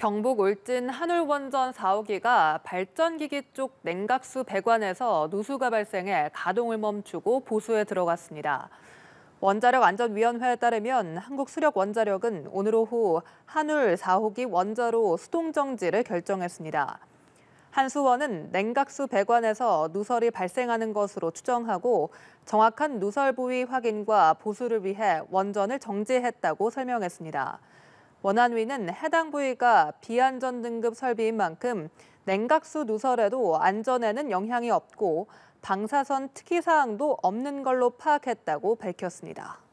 경북 울진 한울원전 4호기가 발전기기 쪽 냉각수 배관에서 누수가 발생해 가동을 멈추고 보수에 들어갔습니다. 원자력안전위원회에 따르면 한국수력원자력은 오늘 오후 한울 4호기 원자로 수동정지를 결정했습니다. 한수원은 냉각수 배관에서 누설이 발생하는 것으로 추정하고 정확한 누설 부위 확인과 보수를 위해 원전을 정지했다고 설명했습니다. 원안위는 해당 부위가 비안전 등급 설비인 만큼 냉각수 누설에도 안전에는 영향이 없고 방사선 특이사항도 없는 걸로 파악했다고 밝혔습니다.